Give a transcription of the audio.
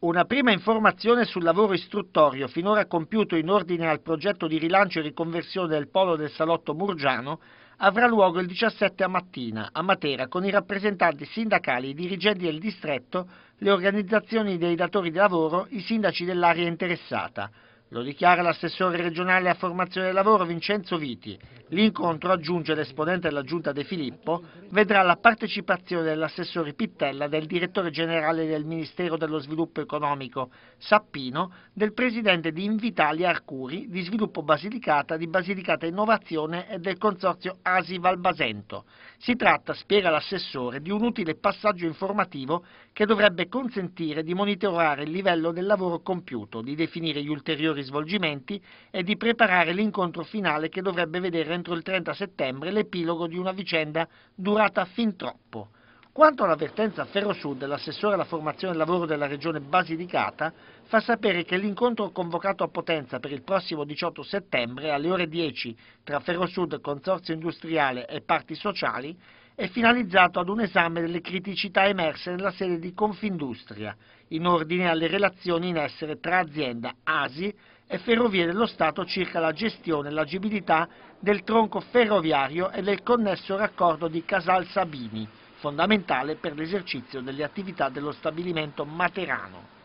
Una prima informazione sul lavoro istruttorio finora compiuto in ordine al progetto di rilancio e riconversione del polo del Salotto Murgiano avrà luogo il 17 a mattina a Matera con i rappresentanti sindacali, i dirigenti del distretto, le organizzazioni dei datori di lavoro, i sindaci dell'area interessata. Lo dichiara l'assessore regionale a formazione del lavoro Vincenzo Viti. L'incontro, aggiunge l'esponente della giunta De Filippo, vedrà la partecipazione dell'assessore Pittella, del direttore generale del Ministero dello Sviluppo Economico Sappino, del presidente di Invitalia Arcuri, di Sviluppo Basilicata, di Basilicata Innovazione e del consorzio Asi Valbasento. Si tratta, spiega l'assessore, di un utile passaggio informativo che dovrebbe consentire di monitorare il livello del lavoro compiuto, di definire gli ulteriori svolgimenti e di preparare l'incontro finale che dovrebbe vedere entro il 30 settembre l'epilogo di una vicenda durata fin troppo. Quanto all'avvertenza a Ferrosud, l'assessore alla formazione e lavoro della regione Basilicata fa sapere che l'incontro convocato a Potenza per il prossimo 18 settembre alle ore 10 tra Ferrosud, Consorzio Industriale e parti sociali è finalizzato ad un esame delle criticità emerse nella sede di Confindustria in ordine alle relazioni in essere tra azienda ASI e Ferrovie dello Stato circa la gestione e l'agibilità del tronco ferroviario e del connesso raccordo di Casal Sabini, fondamentale per l'esercizio delle attività dello stabilimento materano.